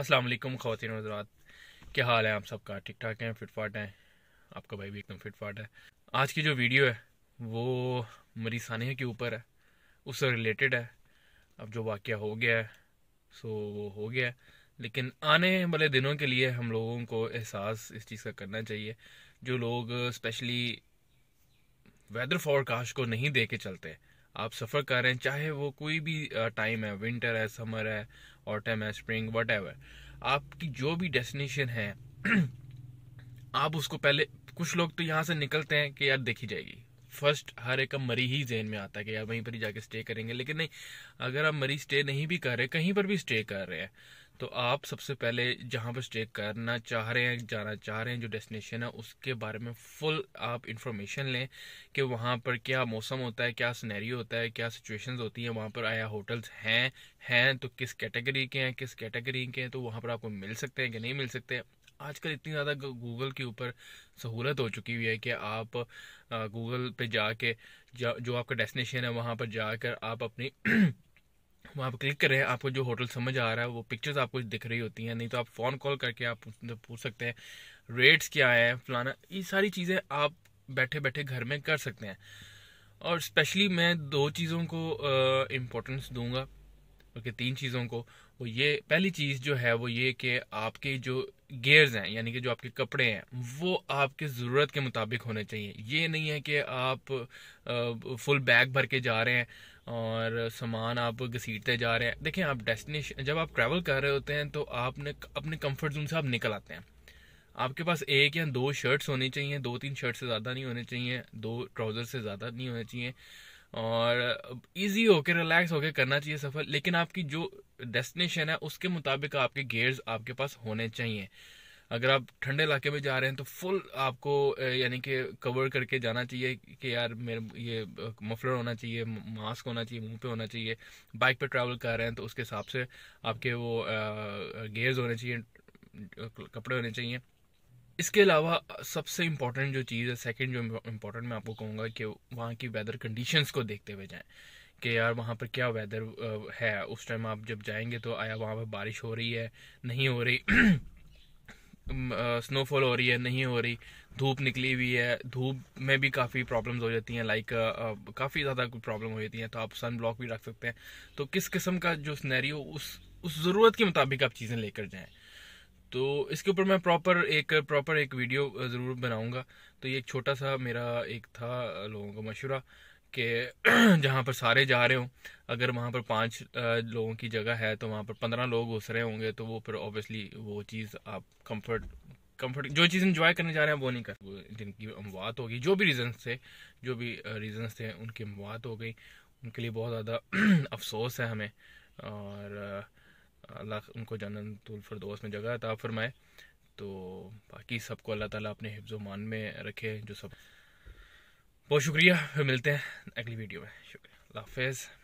अस्सलाम वालेकुम खातिन हजरात क्या हाल है आप सबका ठीक ठाक हैं फिट फाट हैं आपका भाई भी एकदम फिट फाट है आज की जो वीडियो है वो मरी सानिया के ऊपर है उससे रिलेटेड है अब जो वाक़ हो गया है सो वो हो गया है लेकिन आने वाले दिनों के लिए हम लोगों को एहसास इस चीज़ का करना चाहिए जो लोग स्पेशली वेदर फॉरकास्ट को नहीं दे के चलते हैं आप सफ़र कर रहे हैं चाहे वो कोई भी टाइम है विंटर है समर है ऑटम है स्प्रिंग वट आपकी जो भी डेस्टिनेशन है आप उसको पहले कुछ लोग तो यहाँ से निकलते हैं कि यार देखी जाएगी फर्स्ट हर एक का मरी ही जेन में आता है कि यार वहीं पर ही जाके स्टे करेंगे लेकिन नहीं अगर आप मरी स्टे नहीं भी कर रहे कहीं पर भी स्टे कर रहे हैं तो आप सबसे पहले जहां पर स्टे करना चाह रहे हैं जाना चाह रहे हैं जो डेस्टिनेशन है उसके बारे में फुल आप इंफॉर्मेशन लें कि वहां पर क्या मौसम होता है क्या सिनेरियो होता है क्या सिचुएशंस होती हैं वहां पर आया होटल्स हैं हैं तो किस कैटेगरी के हैं किस कैटेगरी के हैं तो वहां पर आपको मिल सकते हैं कि नहीं मिल सकते आजकल इतनी ज़्यादा गूगल के ऊपर सहूलत हो चुकी हुई है कि आप गूगल पे जाके जो आपका डेस्टिनेशन है वहाँ पर जाकर आप अपनी वहाँ पर क्लिक कर रहे हैं आपको जो होटल समझ आ रहा है वो पिक्चर्स आपको दिख रही होती हैं नहीं तो आप फ़ोन कॉल करके आप पूछ सकते हैं रेट्स क्या है फलाना ये सारी चीज़ें आप बैठे बैठे घर में कर सकते हैं और स्पेशली मैं दो चीज़ों को इम्पोर्टेंस दूंगा ओके तीन चीज़ों को वो ये पहली चीज़ जो है वो ये कि आपके जो गेयर्स हैं यानी कि जो आपके कपड़े हैं वो आपके ज़रूरत के मुताबिक होने चाहिए ये नहीं है कि आप आ, फुल बैग भर के जा रहे हैं और सामान आप घसीटते जा रहे हैं देखें आप डेस्टिनेशन जब आप ट्रैवल कर रहे होते हैं तो आपने अपने कंफर्ट जोन से आप निकल आते हैं आपके पास एक या दो शर्ट्स होनी चाहिए दो तीन शर्ट से ज़्यादा नहीं होने चाहिए दो ट्राउज़र से ज़्यादा नहीं होने चाहिए और इजी uh, होके रिलैक्स होके करना चाहिए सफ़र लेकिन आपकी जो डेस्टिनेशन है उसके मुताबिक आपके गेयर्स आपके पास होने चाहिए अगर आप ठंडे इलाके में जा रहे हैं तो फुल आपको uh, यानी कि कवर करके जाना चाहिए कि यार मेरे ये मफलर uh, होना चाहिए मास्क होना चाहिए मुंह पे होना चाहिए बाइक पे ट्रैवल कर रहे हैं तो उसके हिसाब से आपके वो गेयर्स होने चाहिए कपड़े होने चाहिए इसके अलावा सबसे इम्पॉर्टेंट जो चीज़ है सेकंड जो इम्पोर्टेंट मैं आपको कहूँगा कि वहाँ की वेदर कंडीशंस को देखते हुए जाएं कि यार वहाँ पर क्या वेदर है उस टाइम आप जब जाएंगे तो आया वहाँ पर बारिश हो रही है नहीं हो रही स्नोफॉल हो रही है नहीं हो रही धूप निकली हुई है धूप में भी काफ़ी प्रॉब्लम्स हो जाती हैं लाइक काफ़ी ज़्यादा प्रॉब्लम हो जाती हैं तो आप सन ब्लॉक भी रख सकते हैं तो किस किस्म का जो स्नैरियो उस उस ज़रूरत के मुताबिक आप चीज़ें लेकर जाएं तो इसके ऊपर मैं प्रॉपर एक प्रॉपर एक वीडियो ज़रूर बनाऊंगा तो ये एक छोटा सा मेरा एक था लोगों का मशूरा कि जहाँ पर सारे जा रहे हों अगर वहाँ पर पाँच लोगों की जगह है तो वहाँ पर पंद्रह लोग घुस रहे होंगे तो वो फिर ऑब्वियसली वो चीज़ आप कंफर्ट कंफर्ट जो चीज़ इन्जॉय करने जा रहे हैं वो नहीं कर जिनकी अमवात होगी जो भी रीज़न थे जो भी रीज़न्स थे उनकी अमवात हो गई उनके लिए बहुत ज़्यादा अफसोस है हमें और अल्लाह उनको जन्नतफरदोस में जगह अता फरमाए तो बाकी सबको अल्लाह ताला अपने हिफ्ज़ मान में रखे जो सब बहुत शुक्रिया फिर मिलते हैं अगली वीडियो में शुक्रिया अल्लाह हाफिज़